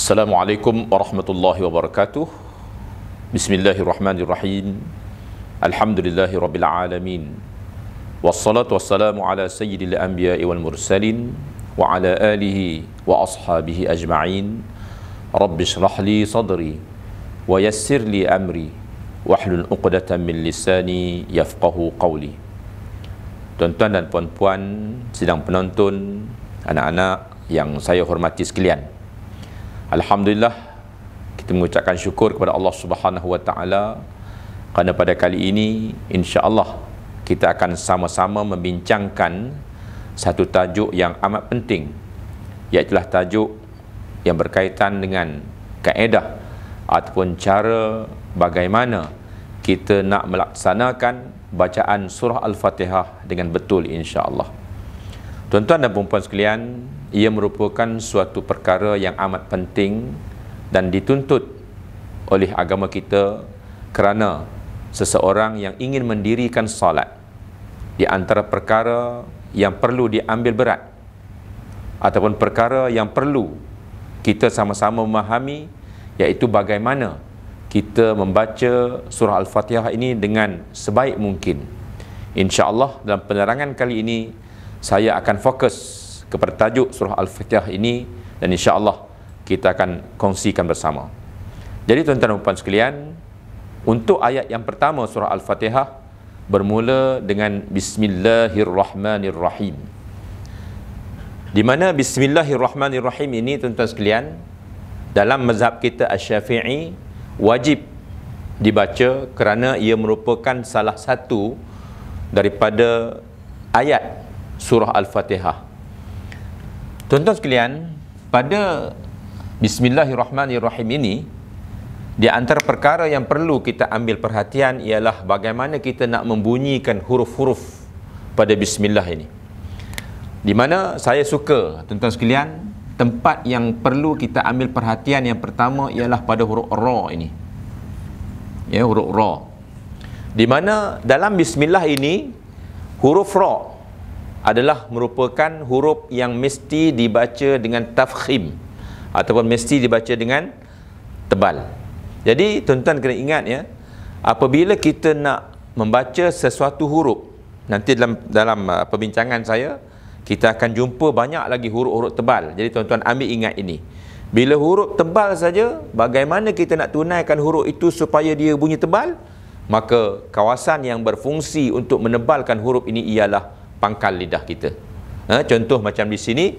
Assalamualaikum warahmatullahi wabarakatuh. Bismillahirrahmanirrahim. Alhamdulillahirabbil alamin. Wassalatu wassalamu ala sayyidil anbiya'i wal mursalin wa ala alihi wa ashabihi ajma'in. Rabbishrah li sadri wa yassir li amri wahlul 'uqdatam min lisani yafqahu qawli. Tuan-tuan dan puan-puan sidang penonton, anak-anak yang saya hormati sekalian. Alhamdulillah kita mengucapkan syukur kepada Allah Subhanahu Wa Taala kerana pada kali ini insya-Allah kita akan sama-sama membincangkan satu tajuk yang amat penting iaitu tajuk yang berkaitan dengan kaedah ataupun cara bagaimana kita nak melaksanakan bacaan surah Al-Fatihah dengan betul insya-Allah. Tuan-tuan dan puan-puan sekalian, ia merupakan suatu perkara yang amat penting dan dituntut oleh agama kita kerana seseorang yang ingin mendirikan solat di antara perkara yang perlu diambil berat ataupun perkara yang perlu kita sama-sama memahami iaitu bagaimana kita membaca surah al-fatihah ini dengan sebaik mungkin insyaallah dalam penerangan kali ini saya akan fokus kepada tajuk surah Al-Fatihah ini dan insya-Allah kita akan kongsikan bersama. Jadi tuan-tuan dan puan sekalian, untuk ayat yang pertama surah Al-Fatihah bermula dengan bismillahirrahmanirrahim. Di mana bismillahirrahmanirrahim ini tuan-tuan sekalian dalam mazhab kita Asy-Syafi'i wajib dibaca kerana ia merupakan salah satu daripada ayat surah Al-Fatihah. Tuan-tuan sekalian, pada Bismillahirrahmanirrahim ini, di antara perkara yang perlu kita ambil perhatian ialah bagaimana kita nak membunyikan huruf-huruf pada Bismillah ini. Di mana saya suka, tuan-tuan sekalian, tempat yang perlu kita ambil perhatian yang pertama ialah pada huruf Ra ini. Ya, huruf Ra. Di mana dalam Bismillah ini, huruf Ra adalah merupakan huruf yang mesti dibaca dengan tafkhim ataupun mesti dibaca dengan tebal. Jadi tuan-tuan kena ingat ya, apabila kita nak membaca sesuatu huruf, nanti dalam dalam uh, perbincangan saya kita akan jumpa banyak lagi huruf-huruf tebal. Jadi tuan-tuan ambil ingat ini. Bila huruf tebal saja, bagaimana kita nak tunaikan huruf itu supaya dia bunyi tebal? Maka kawasan yang berfungsi untuk menebalkan huruf ini ialah pangkal lidah kita. Ha, contoh macam di sini,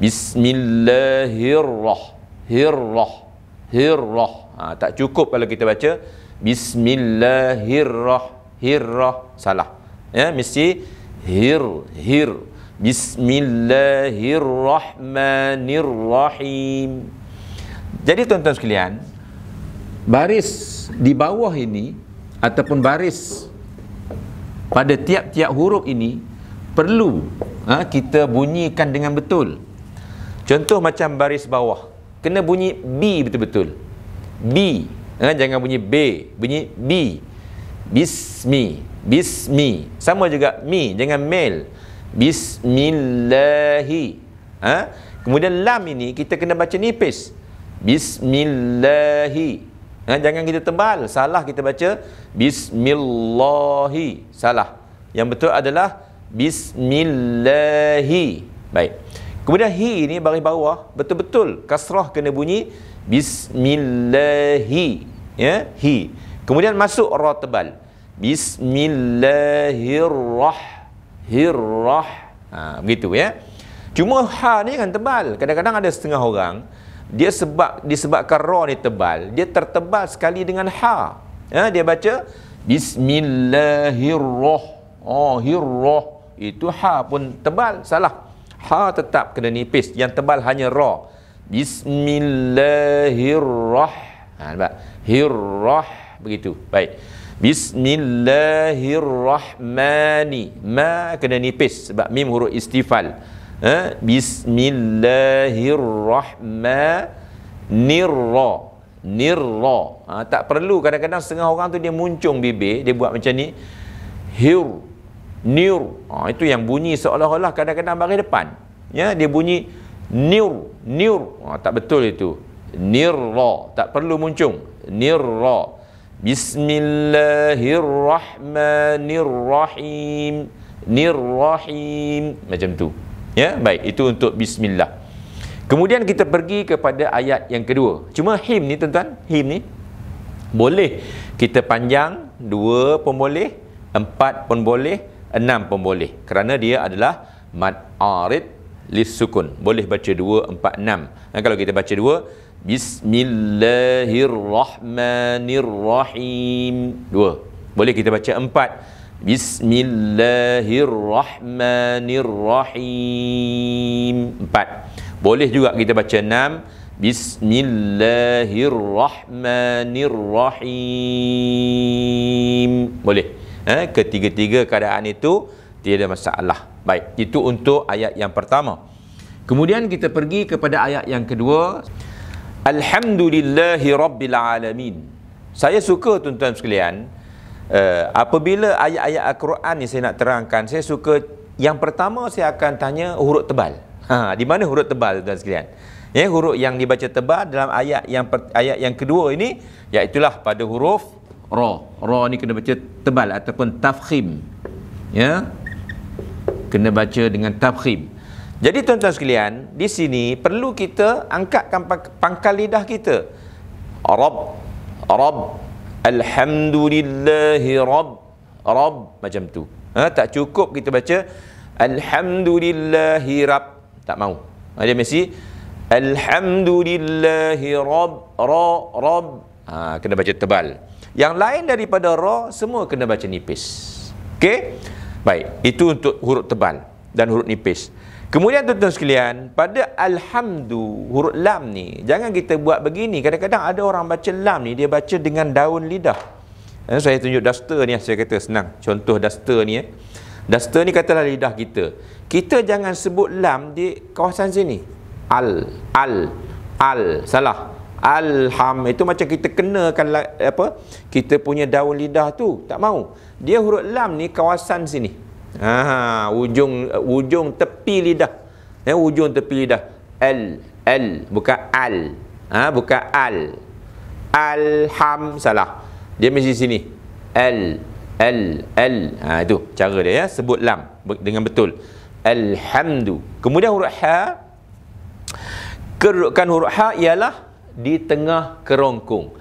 Bismillahirrahmanirrahim. Ha, tak cukup kalau kita baca Bismillahirrahmanirrahim. Salah. Ya, mesti hir, hir. Bismillahirrahmanirrahim. Jadi tuan-tuan sekalian, baris di bawah ini ataupun baris pada tiap-tiap huruf ini perlu ha, kita bunyikan dengan betul. Contoh macam baris bawah. Kena bunyi B betul-betul. B. Ha, jangan bunyi B. Bunyi B. Bismi. Bismi. Sama juga mi. Jangan mel. Bismillahi. Ha? Kemudian lam ini kita kena baca nipis. Bismillahi. Ha, jangan kita tebal. Salah kita baca. Bismillahi. Salah. Yang betul adalah... Bismillahi. Baik. Kemudian hi ini baris bawah betul-betul kasrah kena bunyi Bismillah. Ya, hi. Kemudian masuk ra tebal. Bismillahirrahmanirrahim. Ha, begitu ya. Cuma ha ni kan tebal. Kadang-kadang ada setengah orang dia sebab disebabkan ra ni tebal, dia tertebal sekali dengan ha. Ya, dia baca bismillahirrahmanirrahim. Oh, hirrah itu ha pun tebal salah ha tetap kena nipis yang tebal hanya ra bismillahirrah ha nampak hirrah begitu baik bismillahirrahmani ma kena nipis sebab mim huruf istifal ha bismillahirrahmanirra nirra ha, tak perlu kadang-kadang setengah orang tu dia muncung bibir dia buat macam ni hir nur ha, itu yang bunyi seolah-olah kadang-kadang baris depan ya dia bunyi nur nur ha, tak betul itu nirra tak perlu muncung nirra bismillahirrahmanirrahim nirrahim macam tu ya baik itu untuk bismillah kemudian kita pergi kepada ayat yang kedua cuma him ni tuan-tuan him ni boleh kita panjang dua pun boleh empat pun boleh enam pun boleh kerana dia adalah mad arid lis sukun boleh baca dua empat enam dan kalau kita baca dua bismillahirrahmanirrahim dua boleh kita baca empat bismillahirrahmanirrahim empat boleh juga kita baca enam bismillahirrahmanirrahim boleh eh, ketiga-tiga keadaan itu tiada masalah. Baik, itu untuk ayat yang pertama. Kemudian kita pergi kepada ayat yang kedua. Alhamdulillahi Rabbil Alamin. Saya suka tuan-tuan sekalian, uh, apabila ayat-ayat Al-Quran ni saya nak terangkan, saya suka yang pertama saya akan tanya huruf tebal. Ha, di mana huruf tebal tuan-tuan sekalian? Ya, huruf yang dibaca tebal dalam ayat yang ayat yang kedua ini, iaitulah pada huruf ra ra ni kena baca tebal ataupun tafkhim ya kena baca dengan tafkhim jadi tuan-tuan sekalian di sini perlu kita angkatkan pangkal lidah kita rab rab alhamdulillahi rab rab macam tu ha, tak cukup kita baca alhamdulillahi rab tak mau ada mesti alhamdulillahi rab ra rab ha, kena baca tebal yang lain daripada ra semua kena baca nipis. Okey? Baik, itu untuk huruf tebal dan huruf nipis. Kemudian tuan-tuan sekalian, pada alhamdu huruf lam ni, jangan kita buat begini. Kadang-kadang ada orang baca lam ni dia baca dengan daun lidah. Dan eh, saya tunjuk duster ni saya kata senang. Contoh duster ni eh. Duster ni katalah lidah kita. Kita jangan sebut lam di kawasan sini. Al, al, al. Salah alham itu macam kita kenakan apa kita punya daun lidah tu tak mau dia huruf lam ni kawasan sini ha ujung ujung tepi lidah ya ujung tepi lidah l l bukan al ha bukan al alham salah dia mesti sini l l l ha itu cara dia ya sebut lam dengan betul alhamdu kemudian huruf ha kerukan huruf ha ialah di tengah kerongkong.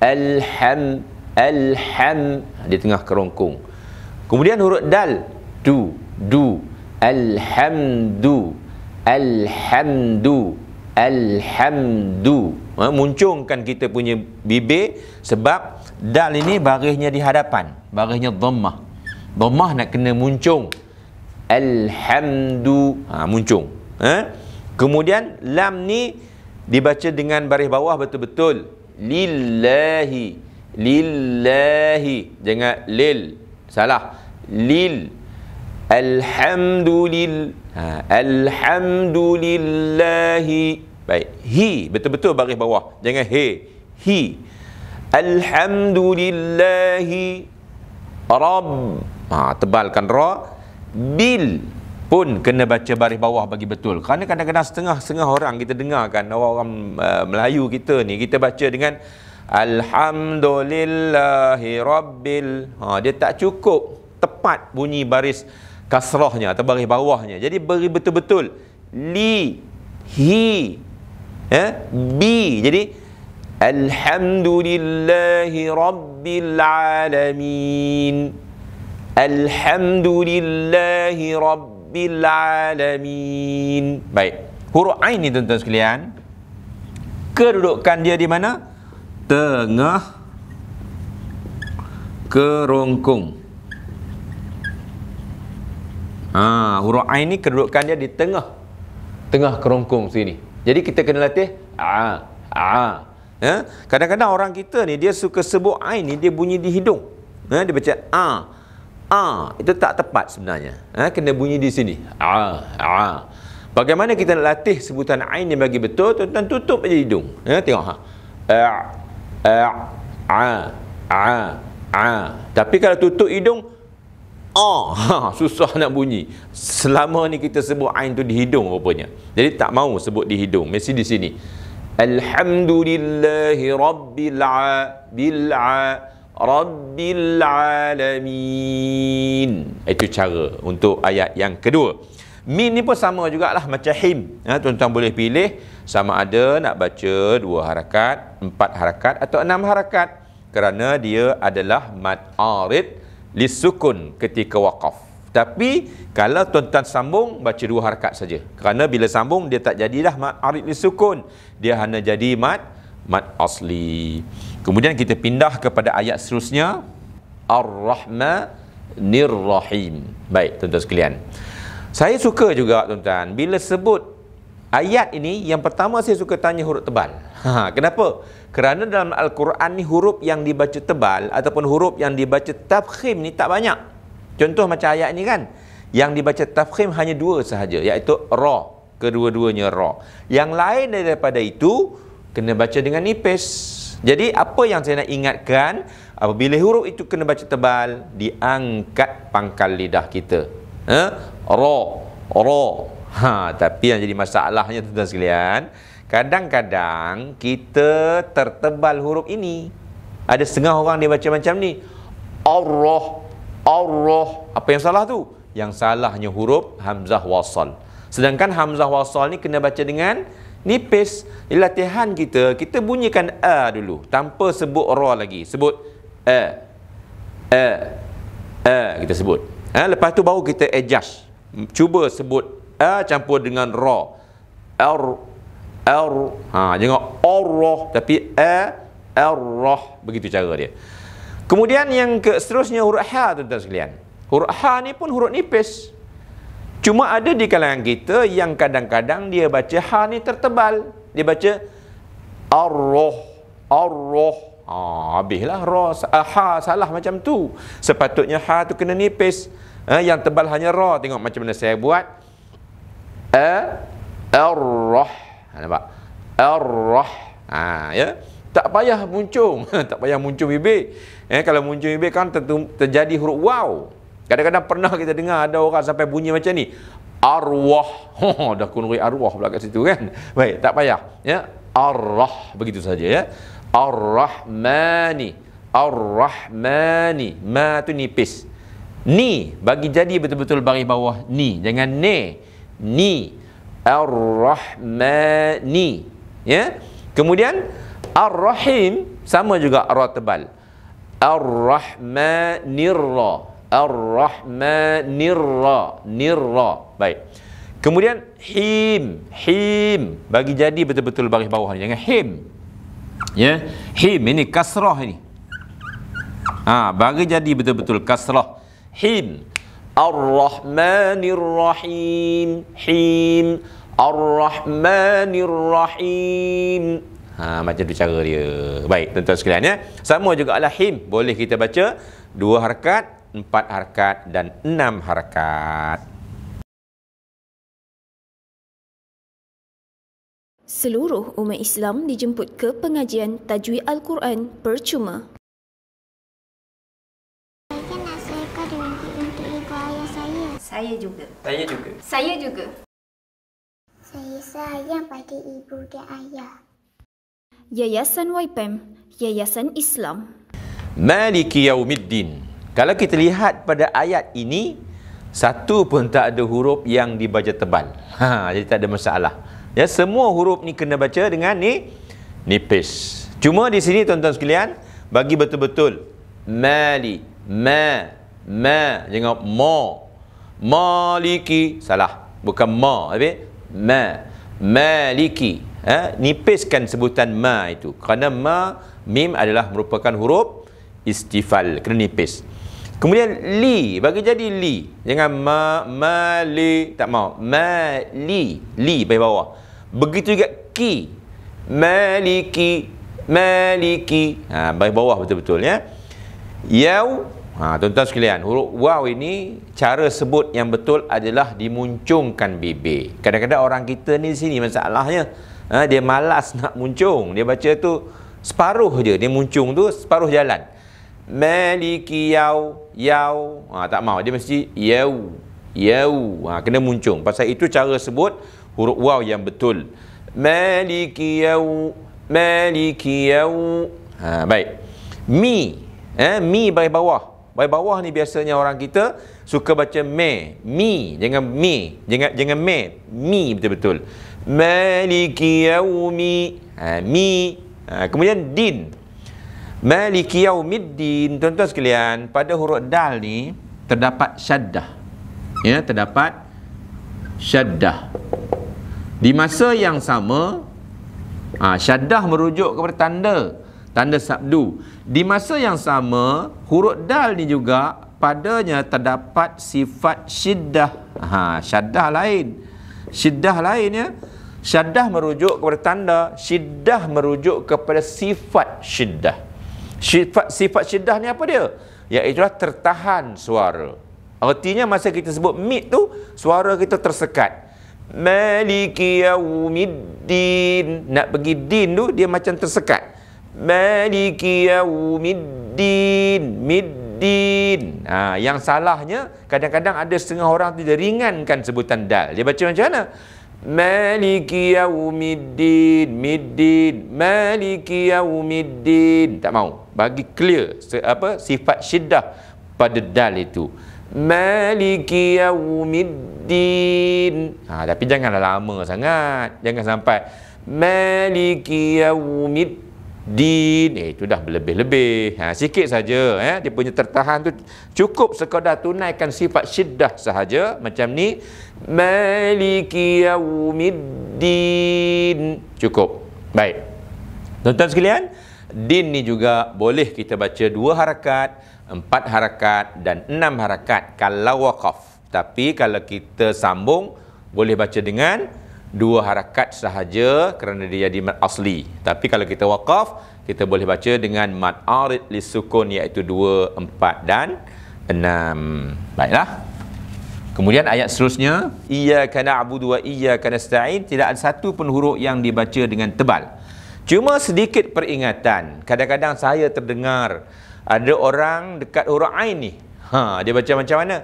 Alham alham di tengah kerongkong. Kemudian huruf dal du du alhamdu alhamdu alhamdu ha, muncungkan kita punya bibir sebab dal ini barisnya di hadapan barisnya dhammah dhammah nak kena muncung alhamdu ha, muncung ha? kemudian lam ni dibaca dengan baris bawah betul-betul lillahi lillahi jangan lil salah lil alhamdulil ha, alhamdulillahi baik hi betul-betul baris bawah jangan he hi alhamdulillahi rabb ha, tebalkan ra bil pun kena baca baris bawah bagi betul. Kerana kadang-kadang setengah-setengah orang kita dengarkan orang-orang uh, Melayu kita ni kita baca dengan alhamdulillahi rabbil. Ha dia tak cukup tepat bunyi baris kasrahnya atau baris bawahnya. Jadi beri betul-betul li hi eh bi. Jadi alhamdulillahi rabbil alamin. Alhamdulillahi rabbil rabbil alamin. Baik. Huruf ain ni tuan-tuan sekalian, kedudukan dia di mana? Tengah kerongkong. Ha, huruf ain ni kedudukan dia di tengah tengah kerongkong sini. Jadi kita kena latih a a. Ya? Kadang-kadang orang kita ni dia suka sebut ain ni dia bunyi di hidung. Ya? dia baca a a ah, itu tak tepat sebenarnya ha, kena bunyi di sini a ah, a ah. bagaimana kita nak latih sebutan ain yang bagi betul tuan-tuan tutup aja hidung ha, tengok ha a a a a a tapi kalau tutup hidung a ha, susah nak bunyi selama ni kita sebut ain tu di hidung rupanya jadi tak mau sebut di hidung mesti di sini alhamdulillahi rabbil alamin Rabbil Alamin Itu cara untuk ayat yang kedua Min ni pun sama jugalah macam him ya, Tuan-tuan boleh pilih sama ada nak baca dua harakat, empat harakat atau enam harakat Kerana dia adalah mat'arid lisukun ketika waqaf tapi kalau tuan-tuan sambung baca dua harakat saja. Kerana bila sambung dia tak jadilah mat arid ni Dia hanya jadi mat mat asli. Kemudian kita pindah kepada ayat seterusnya Ar-Rahmanir-Rahim. Baik, tuan-tuan sekalian. Saya suka juga tuan-tuan bila sebut ayat ini yang pertama saya suka tanya huruf tebal. Ha, ha, kenapa? Kerana dalam al-Quran ni huruf yang dibaca tebal ataupun huruf yang dibaca tafkhim ni tak banyak. Contoh macam ayat ni kan, yang dibaca tafkhim hanya dua sahaja iaitu ra, kedua-duanya ra. Yang lain daripada itu kena baca dengan nipis. Jadi apa yang saya nak ingatkan apabila huruf itu kena baca tebal diangkat pangkal lidah kita. Ha? ro. ra. Ha, tapi yang jadi masalahnya tuan-tuan sekalian, kadang-kadang kita tertebal huruf ini. Ada setengah orang dia baca macam ni. Allah, Allah. Apa yang salah tu? Yang salahnya huruf hamzah wasal. Sedangkan hamzah wasal ni kena baca dengan nipis di latihan kita kita bunyikan a dulu tanpa sebut ra lagi sebut a a a kita sebut ha? lepas tu baru kita adjust cuba sebut a campur dengan ra ar ar ha jangan arrah tapi a e, arrah begitu cara dia kemudian yang ke, seterusnya huruf ha tuan-tuan sekalian huruf ha ni pun huruf nipis Cuma ada di kalangan kita yang kadang-kadang dia baca ha ni tertebal. Dia baca ar-roh, ar-roh. Ha, habislah roh, eh, ha salah macam tu. Sepatutnya ha tu kena nipis. Ha, yang tebal hanya roh. Tengok macam mana saya buat. A, eh, ar-roh. Ha, nampak? ar Ha, ya? Tak payah muncung. tak payah muncung bibir. Eh, kalau muncung bibir kan ter- terjadi huruf wow. Kadang-kadang pernah kita dengar ada orang sampai bunyi macam ni. Arwah. Oh, dah kunuri arwah pula kat situ kan. Baik, tak payah. Ya. Arrah. Begitu saja ya. Ar-Rahmani. ar Ma tu nipis. Ni. Bagi jadi betul-betul bagi bawah. Ni. Jangan ne. Ni. ar Ya. Kemudian. ar Sama juga ar tebal. ar Ar-Rahmanirra Nirra Baik Kemudian Him Him Bagi jadi betul-betul baris bawah ni Jangan him Ya yeah. Him ini kasrah ini Ha, bagi jadi betul-betul kasrah Him Ar-Rahmanirrahim Him Ar-Rahmanirrahim ha, Macam tu cara dia Baik, tentang tuan sekalian ya Sama juga lah him Boleh kita baca Dua harkat empat harkat dan enam harkat. Seluruh umat Islam dijemput ke pengajian Tajwid Al-Quran percuma. Saya nak selekar untuk ibu ayah saya. Saya juga. Saya juga. Saya juga. Saya sayang pada ibu dan ayah. Yayasan Waipem, Yayasan Islam. Maliki Yaumiddin. Kalau kita lihat pada ayat ini satu pun tak ada huruf yang dibaca tebal. Ha, jadi tak ada masalah. Ya semua huruf ni kena baca dengan ni nipis. Cuma di sini tuan-tuan sekalian bagi betul-betul mali ma ma jangan ma maliki salah bukan ma tapi ma maliki ha? nipiskan sebutan ma itu kerana ma mim adalah merupakan huruf istifal kena nipis Kemudian li bagi jadi li. Jangan ma mali tak mau. Mali li bagi bawah. Begitu juga ki. Maliki maliki. Ha bagi bawah betul-betul ya. Yau ha tuan-tuan sekalian huruf waw ini cara sebut yang betul adalah dimuncungkan bibir. Kadang-kadang orang kita ni di sini masalahnya ha, dia malas nak muncung. Dia baca tu separuh je dia muncung tu separuh jalan maliki yau yau ha, tak mau dia mesti yau yau ha, kena muncung pasal itu cara sebut huruf waw yang betul maliki yau maliki yau ha, baik mi eh mi baik bawah baik bawah ni biasanya orang kita suka baca me mi jangan me jangan jangan me mi betul-betul maliki mi ha, mi ha, kemudian din Maliki yaumiddin. Tuan-tuan sekalian, pada huruf dal ni terdapat syaddah. Ya, terdapat syaddah. Di masa yang sama, ha, syaddah merujuk kepada tanda. Tanda sabdu. Di masa yang sama, huruf dal ni juga padanya terdapat sifat syiddah. Ha, syaddah lain. Syiddah lain ya. Syaddah merujuk kepada tanda. Syiddah merujuk kepada sifat syiddah sifat sifat syedah ni apa dia? Ya itulah tertahan suara. Artinya masa kita sebut mid tu, suara kita tersekat. Maliki yaumiddin. Nak pergi din tu, dia macam tersekat. Maliki yaumiddin. Middin. Ha, yang salahnya, kadang-kadang ada setengah orang tu dia ringankan sebutan dal. Dia baca macam mana? Maliki yaumiddin. Middin. Maliki yaumiddin. Tak mau bagi clear se- apa sifat syiddah pada dal itu maliki yaumiddin ha tapi janganlah lama sangat jangan sampai maliki yaumiddin eh itu dah berlebih-lebih ha sikit saja eh dia punya tertahan tu cukup sekadar tunaikan sifat syiddah sahaja macam ni maliki yaumiddin cukup baik tuan-tuan sekalian din ni juga boleh kita baca dua harakat, empat harakat dan enam harakat kalau wakaf. Tapi kalau kita sambung, boleh baca dengan dua harakat sahaja kerana dia jadi mat asli. Tapi kalau kita wakaf, kita boleh baca dengan mat arid li sukun iaitu dua, empat dan enam. Baiklah. Kemudian ayat seterusnya, Iyaka na'budu wa iyaka nasta'in, tidak ada satu pun huruf yang dibaca dengan tebal. Cuma sedikit peringatan. Kadang-kadang saya terdengar ada orang dekat huruf ain ni. Ha, dia baca macam mana?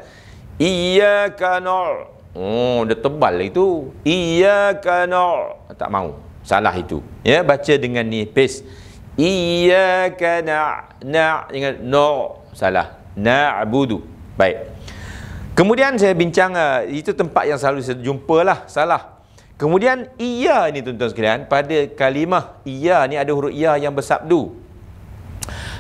Iyyaka na'bud. Oh, dia tebal lah itu. Iyyaka na'bud. Tak mau. Salah itu. Ya, baca dengan nipis. Iyyaka na'na' ingat no salah. Na'budu. Baik. Kemudian saya bincang eh, itu tempat yang selalu saya jumpa lah salah. Kemudian iya ni tuan-tuan sekalian pada kalimah iya ni ada huruf iya yang bersabdu.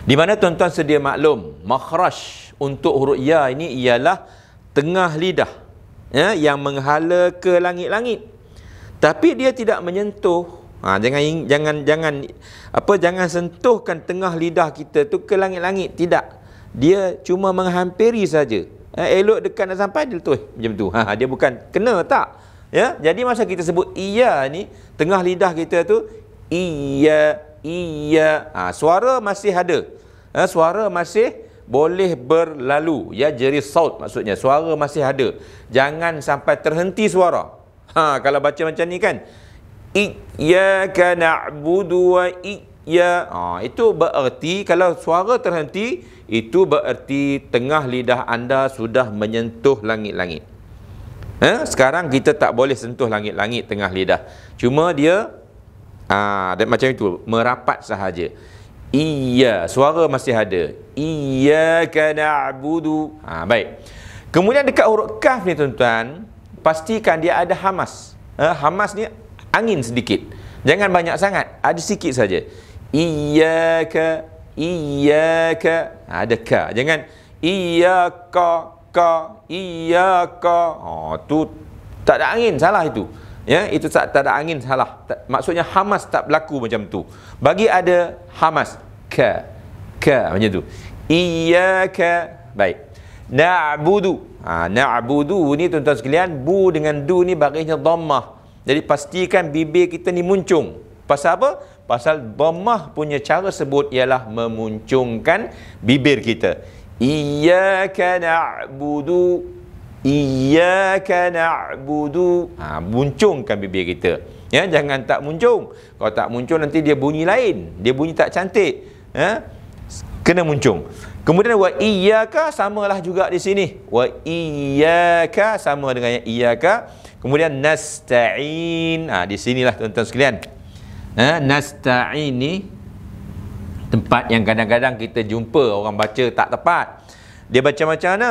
Di mana tuan-tuan sedia maklum makhraj untuk huruf iya ini ialah tengah lidah ya, yang menghala ke langit-langit. Tapi dia tidak menyentuh. Ha, jangan jangan jangan apa jangan sentuhkan tengah lidah kita tu ke langit-langit tidak. Dia cuma menghampiri saja. Eh, elok dekat nak sampai dia tu macam tu. Ha, ha, dia bukan kena tak. Ya, jadi masa kita sebut iya ni tengah lidah kita tu iya iya. Ha, suara masih ada. Ha, suara masih boleh berlalu. Ya jeri saut maksudnya suara masih ada. Jangan sampai terhenti suara. Ha, kalau baca macam ni kan. Iyyaka na'budu wa iyya. Ha, itu bererti kalau suara terhenti itu bererti tengah lidah anda sudah menyentuh langit-langit. Eh, sekarang kita tak boleh sentuh langit-langit tengah lidah. Cuma dia ah macam itu, merapat sahaja. Iya, suara masih ada. Iya, Iyyaka abudu. Ha, baik. Kemudian dekat huruf kaf ni tuan-tuan, pastikan dia ada hamas. Eh, hamas ni angin sedikit. Jangan banyak sangat, ada sikit saja. Iya ke, iya ke, ada ke. Jangan iya iyyaka ka iyyaka oh, tu tak ada angin salah itu ya itu tak, tak ada angin salah tak, maksudnya hamas tak berlaku macam tu bagi ada hamas ka ka macam tu iyyaka baik na'budu ha na'budu ni tuan-tuan sekalian bu dengan du ni barisnya dhammah jadi pastikan bibir kita ni muncung pasal apa pasal dhammah punya cara sebut ialah memuncungkan bibir kita Iyyaka na'budu Iyyaka na'budu ha, Muncungkan bibir kita ya, Jangan tak muncung Kalau tak muncung nanti dia bunyi lain Dia bunyi tak cantik ya? Kena muncung Kemudian wa iyyaka samalah juga di sini. Wa iyyaka sama dengan yang iyyaka. Kemudian nasta'in. Ah ha, di sinilah tuan-tuan sekalian. Ha, nasta'ini tempat yang kadang-kadang kita jumpa orang baca tak tepat. Dia baca macam mana?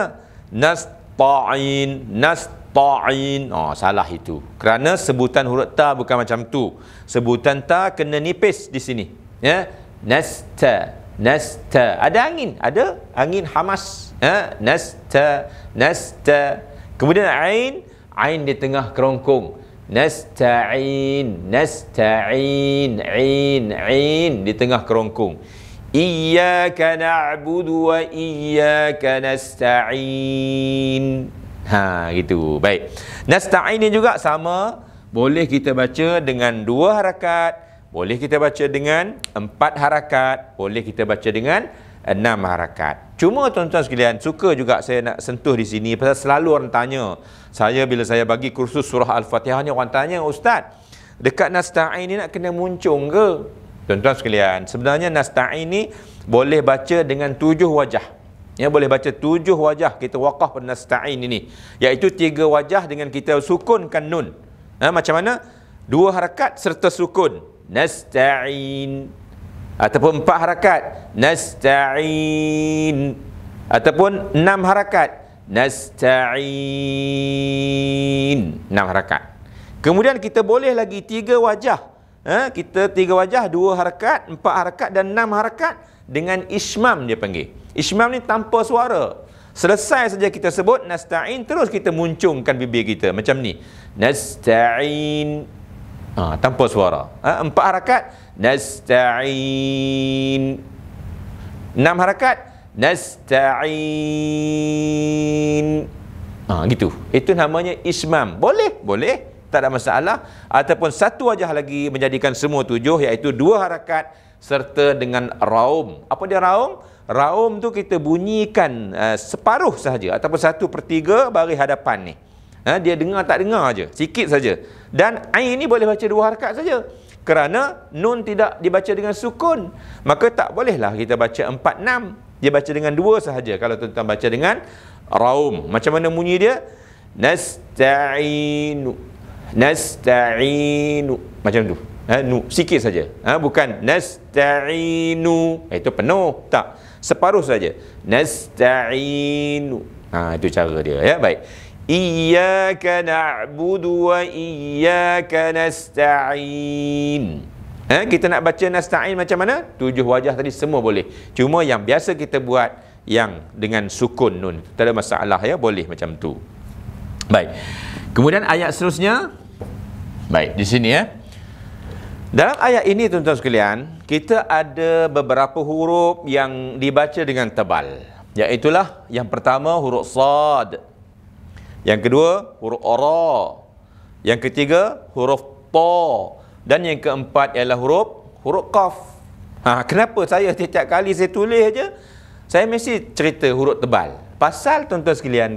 Nasta'in, nasta'in. Oh, salah itu. Kerana sebutan huruf ta bukan macam tu. Sebutan ta kena nipis di sini. Ya. Nasta, nasta. Ada angin, ada angin hamas. Ya, nasta, nasta. Kemudian ain, ain di tengah kerongkong. Nasta'in, nasta'in, ain, ain di tengah kerongkong. Iyyaka na'budu wa iyyaka nasta'in. Ha, gitu. Baik. Nasta'in ni juga sama. Boleh kita baca dengan dua harakat. Boleh kita baca dengan empat harakat. Boleh kita baca dengan enam harakat. Cuma tuan-tuan sekalian, suka juga saya nak sentuh di sini pasal selalu orang tanya. Saya bila saya bagi kursus surah Al-Fatihah ni orang tanya, "Ustaz, dekat nasta'in ni nak kena muncung ke?" Tuan-tuan sekalian, sebenarnya nasta'in ni boleh baca dengan tujuh wajah. Ya, boleh baca tujuh wajah kita waqaf pada nasta'in ini. Iaitu tiga wajah dengan kita sukunkan nun. Ha, macam mana? Dua harakat serta sukun. Nasta'in ataupun empat harakat nasta'in ataupun enam harakat nasta'in enam harakat kemudian kita boleh lagi tiga wajah ha? kita tiga wajah dua harakat empat harakat dan enam harakat dengan ismam dia panggil ismam ni tanpa suara Selesai saja kita sebut nasta'in terus kita muncungkan bibir kita macam ni. Nasta'in. Ah ha, tanpa suara. Ha, empat harakat Nasta'in Enam harakat Nasta'in Ha, gitu. Itu namanya ismam. Boleh? Boleh. Tak ada masalah. Ataupun satu aja lagi menjadikan semua tujuh iaitu dua harakat serta dengan raum. Apa dia raum? Raum tu kita bunyikan uh, separuh sahaja ataupun satu per tiga bari hadapan ni. Ha, dia dengar tak dengar aja, Sikit saja. Dan air ni boleh baca dua harakat saja kerana nun tidak dibaca dengan sukun maka tak bolehlah kita baca empat enam. dia baca dengan dua sahaja kalau tuan-tuan baca dengan raum macam mana bunyi dia nasta'inu nasta'inu macam tu ha nu sikit saja ha bukan nasta'inu ha, itu penuh tak separuh saja nasta'inu ha itu cara dia ya baik إياك نعبد وإياك نستعين ha, Kita nak baca nasta'in macam mana? Tujuh wajah tadi semua boleh Cuma yang biasa kita buat Yang dengan sukun nun Tak ada masalah ya Boleh macam tu Baik Kemudian ayat seterusnya Baik, di sini ya Dalam ayat ini tuan-tuan sekalian Kita ada beberapa huruf yang dibaca dengan tebal Iaitulah yang pertama huruf sad yang kedua, huruf ara. Yang ketiga, huruf ta. Dan yang keempat ialah huruf huruf qaf. Ha, kenapa saya setiap kali saya tulis aja saya mesti cerita huruf tebal. Pasal tuan-tuan sekalian,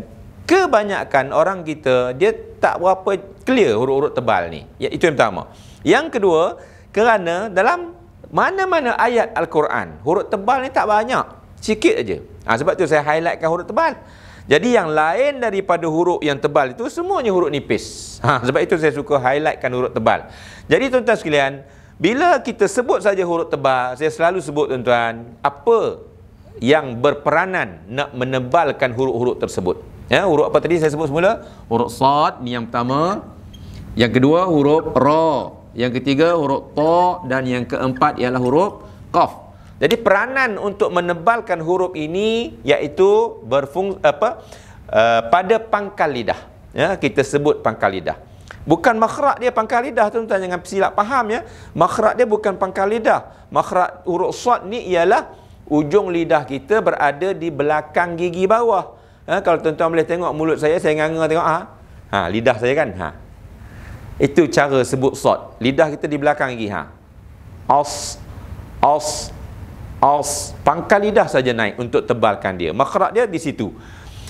kebanyakan orang kita dia tak berapa clear huruf-huruf tebal ni. Ya, itu yang pertama. Yang kedua, kerana dalam mana-mana ayat Al-Quran, huruf tebal ni tak banyak. Sikit aja. Ha, sebab tu saya highlightkan huruf tebal. Jadi yang lain daripada huruf yang tebal itu semuanya huruf nipis. Ha, sebab itu saya suka highlightkan huruf tebal. Jadi tuan-tuan sekalian, bila kita sebut saja huruf tebal, saya selalu sebut tuan-tuan, apa yang berperanan nak menebalkan huruf-huruf tersebut. Ya, huruf apa tadi saya sebut semula? Huruf sad ni yang pertama. Yang kedua huruf ra. Yang ketiga huruf ta dan yang keempat ialah huruf qaf. Jadi peranan untuk menebalkan huruf ini iaitu berfungsi apa uh, pada pangkal lidah. Ya, kita sebut pangkal lidah. Bukan makhraj dia pangkal lidah tu tuan jangan silap faham ya. Makhraj dia bukan pangkal lidah. Makhraj huruf suad ni ialah ujung lidah kita berada di belakang gigi bawah. Ya, kalau tuan-tuan boleh tengok mulut saya saya nganga tengok ah. Ha? ha lidah saya kan. Ha. Itu cara sebut suad. Lidah kita di belakang gigi ha. As as Als pangkal lidah saja naik untuk tebalkan dia. Makhraj dia di situ.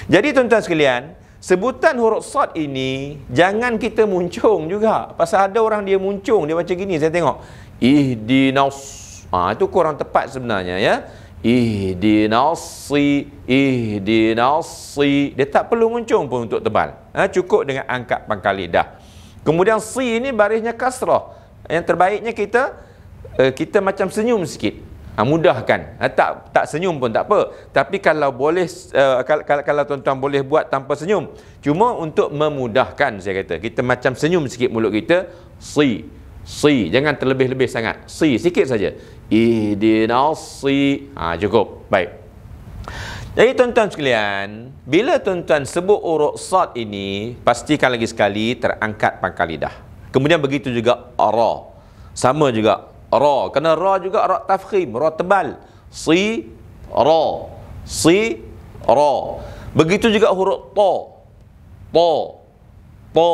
Jadi tuan-tuan sekalian, sebutan huruf sad ini jangan kita muncung juga. Pasal ada orang dia muncung, dia baca gini, saya tengok. Ihdinas. Ah ha, itu kurang tepat sebenarnya ya. Ihdinasi, ihdinasi. Dia tak perlu muncung pun untuk tebal. Ha, cukup dengan angkat pangkal lidah. Kemudian si ini barisnya kasrah. Yang terbaiknya kita eh, kita macam senyum sikit. Ha, mudahkan. Ha, tak tak senyum pun tak apa. Tapi kalau boleh uh, eh, kalau, kalau kalau tuan-tuan boleh buat tanpa senyum. Cuma untuk memudahkan saya kata. Kita macam senyum sikit mulut kita. Si. Si. Jangan terlebih-lebih sangat. Si. Sikit saja. Ihdinas si. Ha, cukup. Baik. Jadi tuan-tuan sekalian, bila tuan-tuan sebut urut sad ini, pastikan lagi sekali terangkat pangkal lidah. Kemudian begitu juga ara. Sama juga ra kerana ra juga ra tafkhim ra tebal si ra si ra begitu juga huruf ta ta ta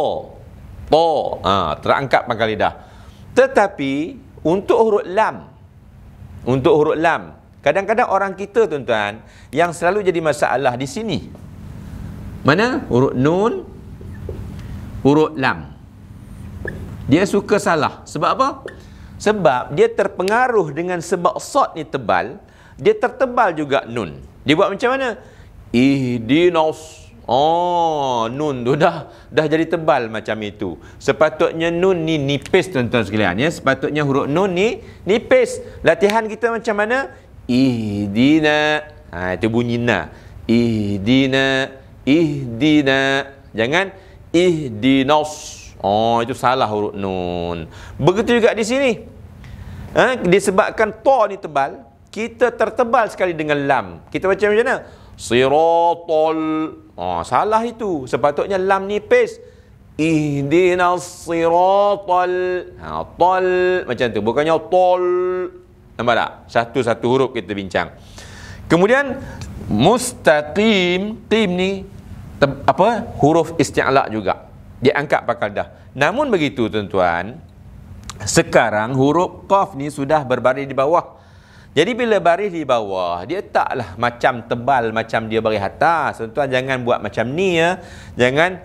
ta ha, terangkat pangkal lidah tetapi untuk huruf lam untuk huruf lam kadang-kadang orang kita tuan-tuan yang selalu jadi masalah di sini mana huruf nun huruf lam dia suka salah sebab apa sebab dia terpengaruh dengan sebab sod ni tebal, dia tertebal juga nun. Dia buat macam mana? Ihdinas. Oh, nun tu dah dah jadi tebal macam itu. Sepatutnya nun ni nipis tuan-tuan sekalian ya. Sepatutnya huruf nun ni nipis. Latihan kita macam mana? Ihdina. Ha, itu bunyi na. Ihdina. Ihdina. Jangan ihdinas. Oh itu salah huruf nun. Begitu juga di sini. Eh disebabkan ta ni tebal, kita tertebal sekali dengan lam. Kita baca macam mana? Siratal. Oh salah itu. Sepatutnya lam nipis. Ihdinas siratal. Ha Tol macam tu. Bukannya tol. Nampak tak? Satu-satu huruf kita bincang. Kemudian mustaqim, tim ni apa? Huruf isti'la juga dia angkat pakal dah. Namun begitu tuan-tuan, sekarang huruf qaf ni sudah berbaris di bawah. Jadi bila baris di bawah, dia taklah macam tebal macam dia baris atas. Tuan-tuan jangan buat macam ni ya. Jangan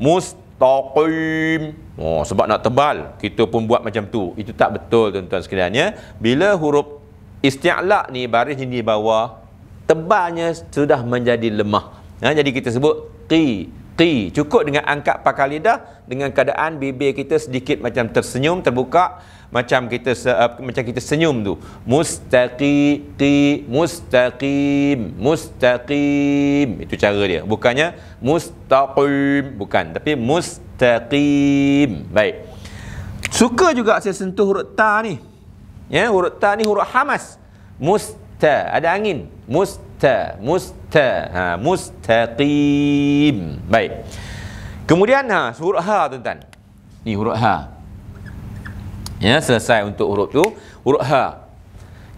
mustaqim. Oh, sebab nak tebal, kita pun buat macam tu. Itu tak betul tuan-tuan sekalian ya. Bila huruf isti'la ni baris di bawah, tebalnya sudah menjadi lemah. Ya, jadi kita sebut qi. Qi. Cukup dengan angkat pakar lidah dengan keadaan bibir kita sedikit macam tersenyum, terbuka macam kita uh, macam kita senyum tu. Mustaqi mustaqim mustaqim. Itu cara dia. Bukannya mustaqim bukan tapi mustaqim. Baik. Suka juga saya sentuh huruf ta ni. Ya, huruf ta ni huruf hamas. Musta ada angin. Musta musta musta ha mustaqim baik kemudian ha huruf ha tuan-tuan ni huruf ha ya selesai untuk huruf tu huruf ha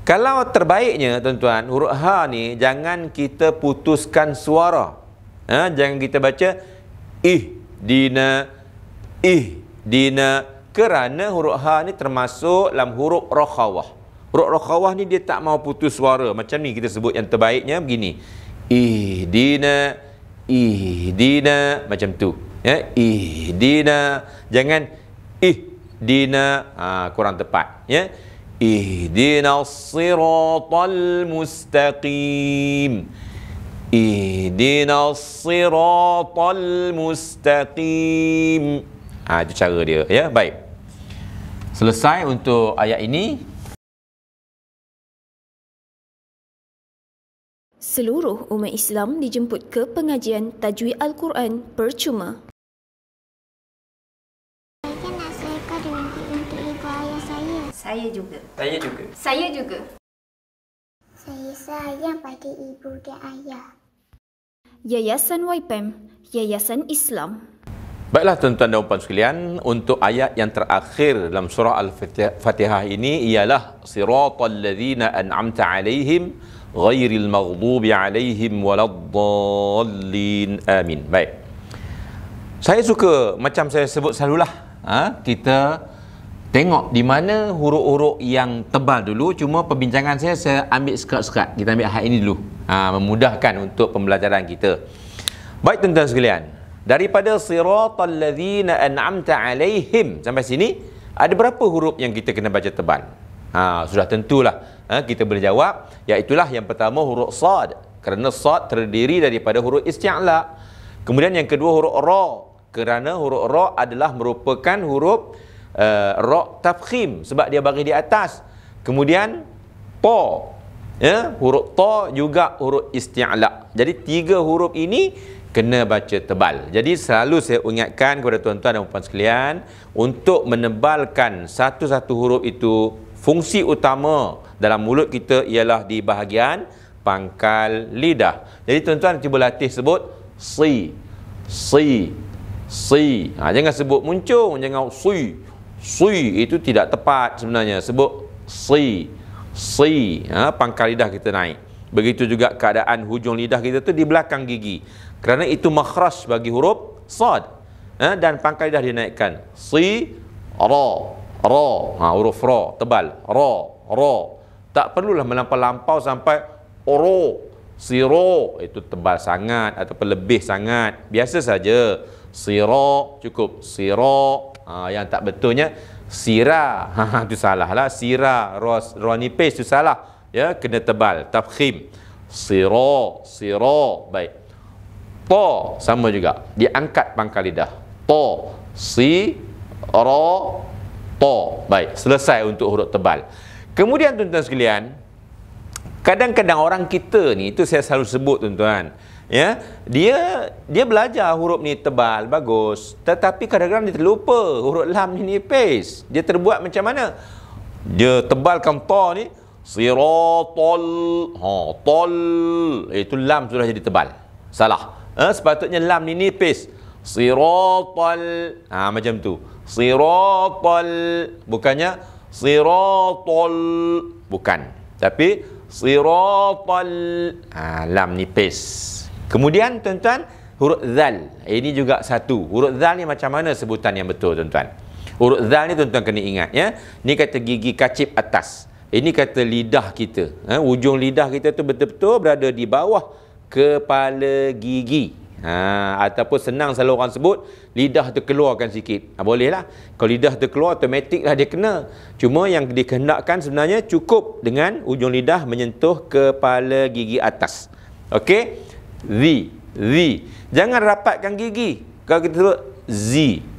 kalau terbaiknya tuan-tuan huruf ha ni jangan kita putuskan suara ha jangan kita baca ih dina ih dina kerana huruf ha ni termasuk dalam huruf rakhawah Rok-rok ni dia tak mau putus suara. Macam ni kita sebut yang terbaiknya begini. Ihdina, ihdina. Macam tu. Ya? Ihdina. Jangan ihdina. Ha, kurang tepat. Ya? Ihdina siratal mustaqim. Ihdina siratal mustaqim. Ha, itu cara dia. Ya? Baik. Selesai untuk ayat ini. seluruh umat Islam dijemput ke pengajian tajwid Al-Quran percuma. Saya juga. Saya juga. Saya juga. Saya sayang pada ibu dan ayah. Yayasan YPEM, Yayasan Islam. Baiklah tuan-tuan dan puan sekalian, untuk ayat yang terakhir dalam surah Al-Fatihah ini ialah siratal ladzina an'amta alaihim ghairil maghdubi alaihim waladdallin amin baik saya suka macam saya sebut selalulah ha? kita tengok di mana huruf-huruf yang tebal dulu cuma perbincangan saya saya ambil sekat-sekat kita ambil ahad ini dulu ha, memudahkan untuk pembelajaran kita baik tuan-tuan sekalian daripada Siratul ladzina an'amta alaihim sampai sini ada berapa huruf yang kita kena baca tebal ha, sudah tentulah ha, kita boleh jawab iaitulah yang pertama huruf sad kerana sad terdiri daripada huruf isti'la kemudian yang kedua huruf ra kerana huruf ra adalah merupakan huruf uh, ra tafkhim sebab dia baris di atas kemudian ta ya huruf ta juga huruf isti'la jadi tiga huruf ini kena baca tebal. Jadi selalu saya ingatkan kepada tuan-tuan dan puan sekalian untuk menebalkan satu-satu huruf itu fungsi utama dalam mulut kita ialah di bahagian pangkal lidah. Jadi tuan-tuan cuba latih sebut si si si. Ha, jangan sebut muncung, jangan si si itu tidak tepat sebenarnya. Sebut si si. Ha, pangkal lidah kita naik. Begitu juga keadaan hujung lidah kita tu di belakang gigi. Kerana itu makhraj bagi huruf sad. Ha, dan pangkal lidah dinaikkan. Si ra ra. Ha, huruf ra tebal. Ra ra. Tak perlulah melampau-lampau sampai oro, siro, itu tebal sangat atau lebih sangat. Biasa saja, siro cukup, siro, ha, yang tak betulnya, sira, ha, itu salah lah, sira, ros, roh nipis itu salah. Ya, kena tebal, tafkhim, siro, siro, baik. To, sama juga, diangkat pangkal lidah, to, si, ro, to, baik, selesai untuk huruf tebal. Kemudian tuan-tuan sekalian, kadang-kadang orang kita ni itu saya selalu sebut tuan-tuan, ya, dia dia belajar huruf ni tebal, bagus, tetapi kadang-kadang dia terlupa huruf lam ni nipis. Dia terbuat macam mana? Dia tebalkan ta ni siratal ha tal itu lam sudah jadi tebal salah ha, sepatutnya lam ni nipis siratal ha macam tu siratal bukannya siratul bukan tapi siratul ha, lam nipis kemudian tuan-tuan huruf zal ini juga satu huruf zal ni macam mana sebutan yang betul tuan-tuan huruf zal ni tuan-tuan kena ingat ya ni kata gigi kacip atas ini kata lidah kita ha, ujung lidah kita tu betul-betul berada di bawah kepala gigi Ha, ataupun senang selalu orang sebut lidah terkeluarkan sikit. Ha, bolehlah. Kalau lidah terkeluar automatik lah dia kena. Cuma yang dikehendakkan sebenarnya cukup dengan ujung lidah menyentuh kepala gigi atas. Okey? Z. Z. Jangan rapatkan gigi. Kalau kita sebut Z.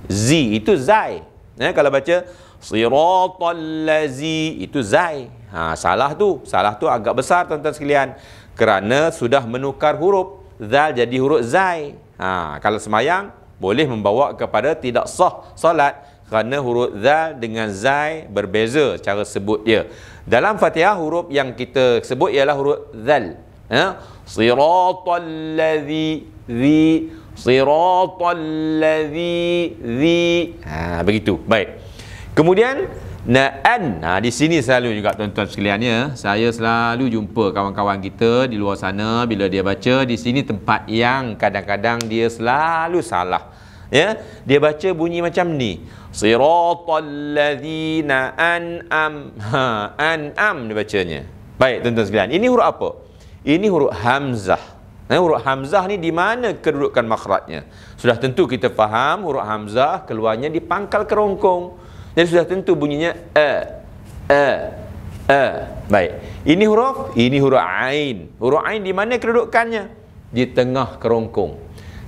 Z. Itu Zai. Ya, kalau baca Siratul Lazi. Itu Zai. Ha, salah tu. Salah tu agak besar tuan-tuan sekalian. Kerana sudah menukar huruf zal jadi huruf zai. Ha, kalau semayang, boleh membawa kepada tidak sah solat kerana huruf zal dengan zai berbeza cara sebut dia. Dalam fatihah, huruf yang kita sebut ialah huruf zal. Ha? Siratul ladhi zi Siratul ladhi zi ha, Begitu, baik. Kemudian, Na'an. Ha, di sini selalu juga tuan-tuan sekalian ya. Saya selalu jumpa kawan-kawan kita di luar sana bila dia baca. Di sini tempat yang kadang-kadang dia selalu salah. Ya, Dia baca bunyi macam ni. Siratul ladhina an'am. Ha, an'am dia bacanya. Baik tuan-tuan sekalian. Ini huruf apa? Ini huruf Hamzah. Nah, eh, huruf Hamzah ni di mana kedudukan makhratnya? Sudah tentu kita faham huruf Hamzah keluarnya di pangkal kerongkong. Jadi sudah tentu bunyinya e, e, e. Baik. Ini huruf, ini huruf ain. Huruf ain di mana kedudukannya? Di tengah kerongkong.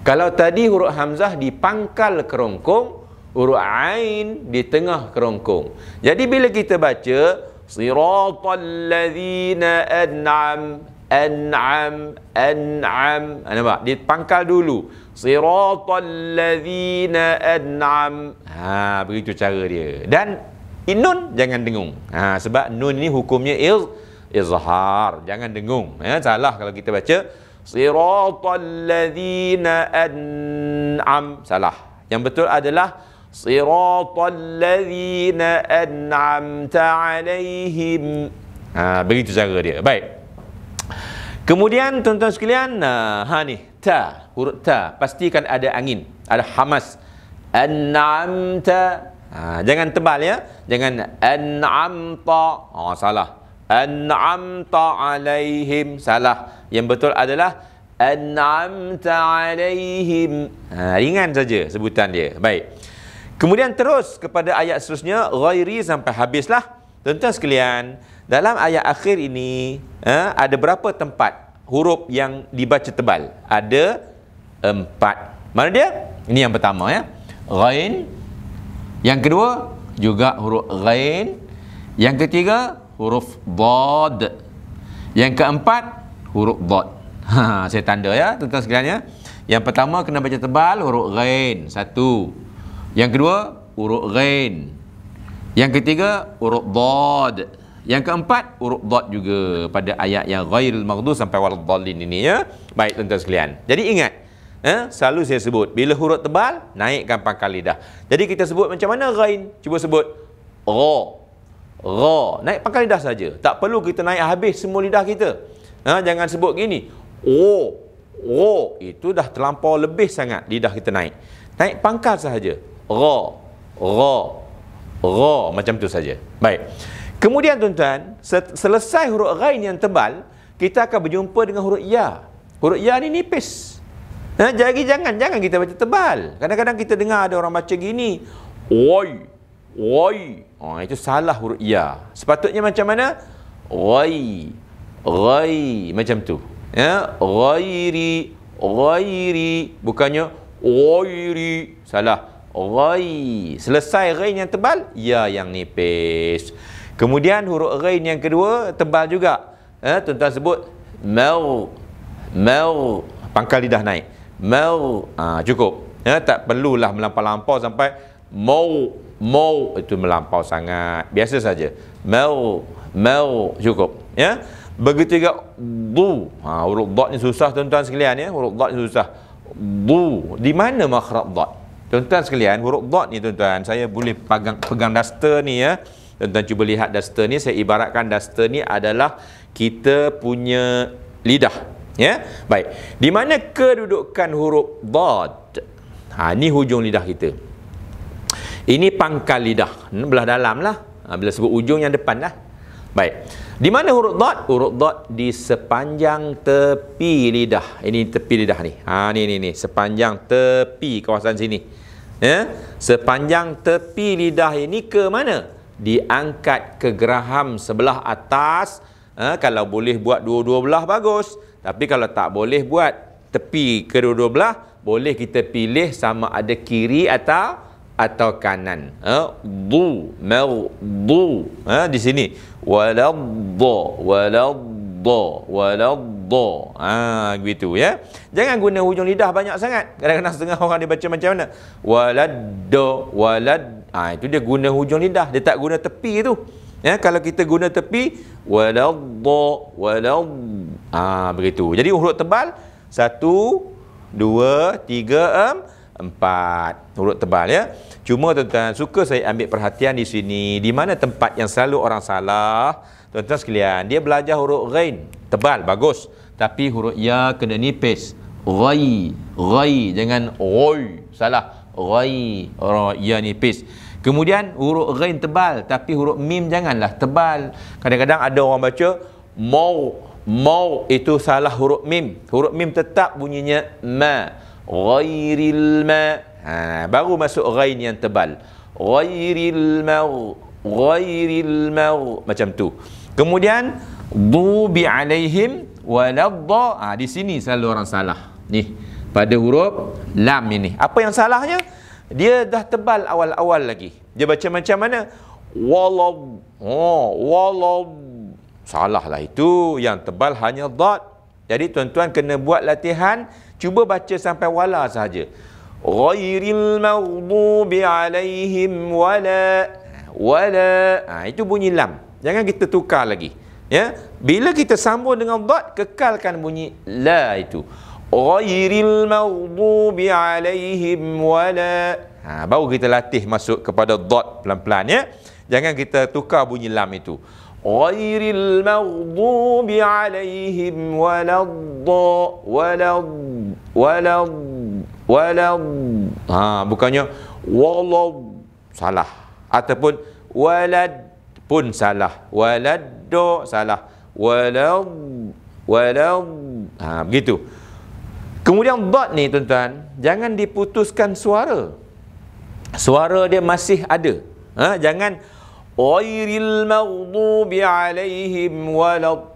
Kalau tadi huruf hamzah di pangkal kerongkong, huruf ain di tengah kerongkong. Jadi bila kita baca siratal ladzina an'am an'am an'am ah, nampak dipangkal dulu siratal ladzina an'am ha begitu cara dia dan inun jangan dengung ha sebab nun ni hukumnya il izhar jangan dengung ya salah kalau kita baca siratal ladzina an'am salah yang betul adalah siratal ladzina an'amta alaihim ha begitu cara dia baik Kemudian tuan-tuan sekalian, uh, ha ni, ta, huruf ta, pastikan ada angin, ada hamas. An'amta. Ha, jangan tebal ya. Jangan an'amta. Oh, ha, salah. ta alaihim. Salah. Yang betul adalah ta alaihim. Ha, ringan saja sebutan dia. Baik. Kemudian terus kepada ayat seterusnya, ghairi sampai habislah. Tuan-tuan sekalian, dalam ayat akhir ini eh, ada berapa tempat huruf yang dibaca tebal? Ada empat. Mana dia? Ini yang pertama ya. Ghain. Yang kedua juga huruf ghain. Yang ketiga huruf bod. Yang keempat huruf bod. Ha, saya tanda ya tuan-tuan ya. Yang pertama kena baca tebal huruf ghain. Satu. Yang kedua huruf ghain. Yang ketiga huruf bod. Yang keempat uruk dot juga pada ayat yang ghairil maghdu sampai wal dhallin ini ya. Baik tuan-tuan sekalian. Jadi ingat eh, selalu saya sebut bila huruf tebal naikkan pangkal lidah. Jadi kita sebut macam mana ghain? Cuba sebut gha. Gha. Naik pangkal lidah saja. Tak perlu kita naik habis semua lidah kita. Eh, jangan sebut gini. Oh. Oh, itu dah terlampau lebih sangat lidah kita naik. Naik pangkal saja Gha. Gha. Gha macam tu saja. Baik. Kemudian tuan-tuan, selesai huruf ghain yang tebal, kita akan berjumpa dengan huruf ya. Huruf ya ni nipis. Ha, jadi jangan jangan kita baca tebal. Kadang-kadang kita dengar ada orang baca gini, woi, woi. Oh, ha, itu salah huruf ya. Sepatutnya macam mana? Ghai, ghai macam tu. Ya, ghairi, ghairi bukannya ghairi. Salah. Ghai. Selesai ghain yang tebal, ya yang nipis. Kemudian huruf ghain yang kedua tebal juga. Eh, tuan-tuan sebut mau mau pangkal lidah naik. Mau ha, cukup. Ya, tak perlulah melampau-lampau sampai mau mau itu melampau sangat. Biasa saja. Mau mau cukup. Ya. Begitu juga du. Ha, huruf dot ni susah tuan-tuan sekalian ya. Huruf dot ni susah. Du. Di mana makhraj dot? Tuan-tuan sekalian, huruf dot ni tuan-tuan, saya boleh pegang pegang duster ni ya. Tuan-tuan cuba lihat duster ni, saya ibaratkan duster ni adalah kita punya lidah. Ya? Baik. Di mana kedudukan huruf dad? Ha, ni hujung lidah kita. Ini pangkal lidah. Hmm, belah dalam lah. Ha, bila sebut hujung yang depan lah. Baik. Di mana huruf dot? Huruf dot di sepanjang tepi lidah. Ini tepi lidah ni. Ha, ni, ni, ni. Sepanjang tepi kawasan sini. Ya? Sepanjang tepi lidah ini ke mana? diangkat ke geraham sebelah atas. Ha, kalau boleh buat dua-dua belah bagus. Tapi kalau tak boleh buat tepi kedua-dua belah, boleh kita pilih sama ada kiri atau atau kanan. Ha, du, mer, Ha, di sini. Waladda, waladda, waladda. Ha, begitu ya. Jangan guna hujung lidah banyak sangat. Kadang-kadang setengah orang dia baca macam mana. Waladda, waladda. Ha, itu dia guna hujung lidah. Dia tak guna tepi tu. Ya, kalau kita guna tepi, waladda, waladda. Ha, begitu. Jadi huruf tebal, satu, dua, tiga, em, empat. Huruf tebal ya. Cuma tuan-tuan, suka saya ambil perhatian di sini. Di mana tempat yang selalu orang salah. Tuan-tuan sekalian, dia belajar huruf ghain. Tebal, bagus. Tapi huruf ya kena nipis. Ghai, ghai. Jangan ghoi. Salah. Ghai. Orang ya nipis. Kemudian huruf ghain tebal tapi huruf mim janganlah tebal. Kadang-kadang ada orang baca mau mau itu salah huruf mim. Huruf mim tetap bunyinya ma ghairil ma. Ha, baru masuk ghain yang tebal. Ghairil ma ghairil ma macam tu. Kemudian du bi alaihim waladda. Ha, di sini selalu orang salah. Ni pada huruf lam ini. Apa yang salahnya? dia dah tebal awal-awal lagi. Dia baca macam mana? Walab. Oh, ha, walab. lah itu. Yang tebal hanya dot. Jadi tuan-tuan kena buat latihan. Cuba baca sampai wala sahaja. Ghairil maghdubi alaihim wala. Wala. Ha, itu bunyi lam. Jangan kita tukar lagi. Ya, Bila kita sambung dengan dot, kekalkan bunyi la itu. غير المغضوب عليهم ولا ha, baru kita latih masuk kepada dot pelan-pelan ya jangan kita tukar bunyi lam itu غير المغضوب عليهم ولا الضوء ولا ولا ولا ha, bukannya walad salah ataupun walad pun salah walad salah walad walad ha, begitu Kemudian dot ni tuan-tuan, jangan diputuskan suara. Suara dia masih ada. Ha? Jangan wairil maghdubi alaihim walad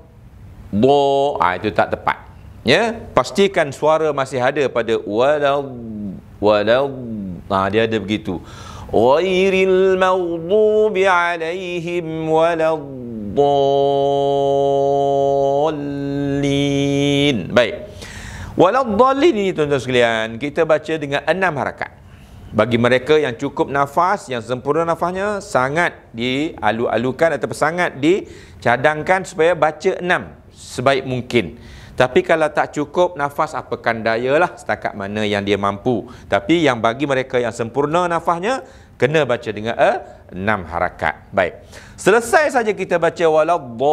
ha, itu tak tepat. Ya, pastikan suara masih ada pada walad walad. Ha, dia ada begitu. Wairil maghdubi alaihim walad Baik. Walau Waladhalin ini tuan-tuan sekalian, kita baca dengan enam harakat. Bagi mereka yang cukup nafas, yang sempurna nafasnya, sangat dialu-alukan atau sangat dicadangkan supaya baca enam sebaik mungkin. Tapi kalau tak cukup nafas apakan daya lah setakat mana yang dia mampu. Tapi yang bagi mereka yang sempurna nafasnya, kena baca dengan eh, enam harakat. Baik. Selesai saja kita baca walau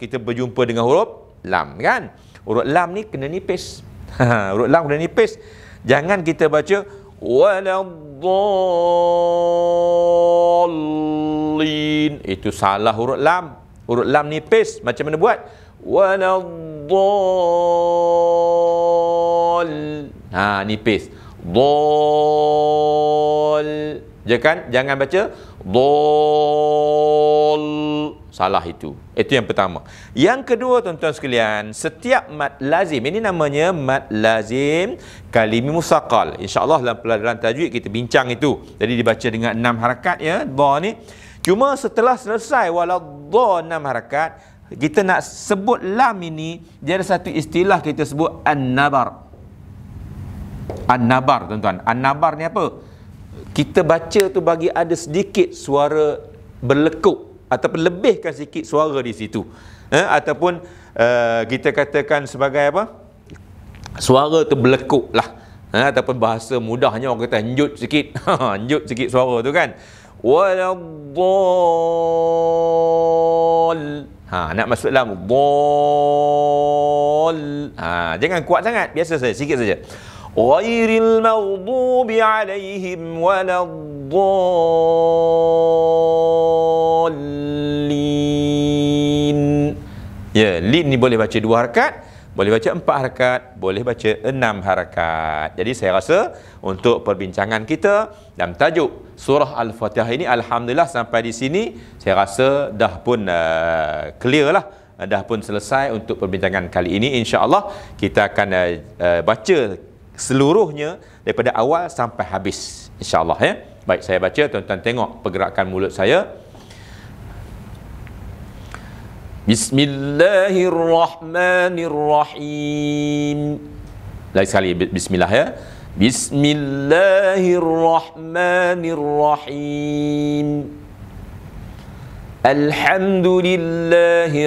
kita berjumpa dengan huruf lam kan? Urut lam ni kena nipis. Ha, urut lam kena nipis. Jangan kita baca waladdallin. Itu salah urut lam. Urut lam nipis. Macam mana buat? Waladdall. Ha nipis. Dol. Ya kan? Jangan baca dol salah itu. Itu yang pertama. Yang kedua tuan-tuan sekalian, setiap mad lazim ini namanya mad lazim kalimi musaqal. Insya-Allah dalam pelajaran tajwid kita bincang itu. Jadi dibaca dengan enam harakat ya, dha ni. Cuma setelah selesai wala dha enam harakat, kita nak sebut lam ini, dia ada satu istilah kita sebut an-nabar. An-nabar tuan-tuan. an ni apa? Kita baca tu bagi ada sedikit suara berlekuk ataupun lebihkan sikit suara di situ eh, ataupun uh, kita katakan sebagai apa suara tu berlekuk lah eh, ataupun bahasa mudahnya orang kata njut sikit ha, njut sikit suara tu kan waladhol ha, nak masuk dalam bol, ha, jangan kuat sangat biasa saja sikit saja غير المغضوب عليهم ولا الضالين يا ya, لين boleh baca dua harakat boleh baca empat harakat boleh baca enam harakat jadi saya rasa untuk perbincangan kita dalam tajuk surah al-fatihah ini alhamdulillah sampai di sini saya rasa dah pun uh, clear lah dah pun selesai untuk perbincangan kali ini Insya Allah kita akan uh, uh, baca seluruhnya daripada awal sampai habis insyaallah ya baik saya baca tuan-tuan tengok pergerakan mulut saya Bismillahirrahmanirrahim lagi sekali bismillah ya Bismillahirrahmanirrahim Alhamdulillahi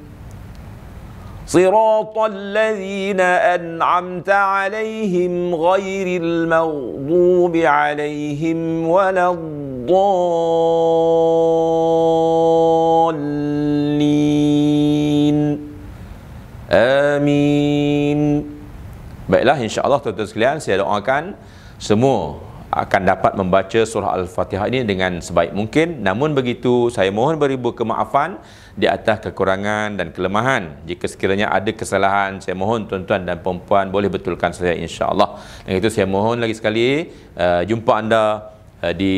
صراط الذين أنعمت عليهم غير المغضوب عليهم ولا الضالين آمين Baiklah insyaAllah tuan-tuan sekalian saya doakan semua akan dapat membaca surah Al-Fatihah ini dengan sebaik mungkin. Namun begitu, saya mohon beribu kemaafan di atas kekurangan dan kelemahan. Jika sekiranya ada kesalahan, saya mohon tuan-tuan dan puan-puan boleh betulkan saya insya-Allah. Dan itu saya mohon lagi sekali uh, jumpa anda eh, di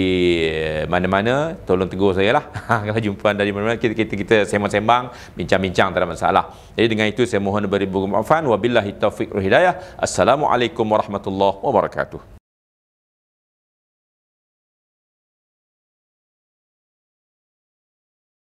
eh, mana-mana tolong tegur saya lah ha, kalau jumpa dari mana-mana kita, kita, kita sembang-sembang bincang-bincang tak ada masalah jadi dengan itu saya mohon beribu maafan wabillahi taufiq hidayah assalamualaikum warahmatullahi wabarakatuh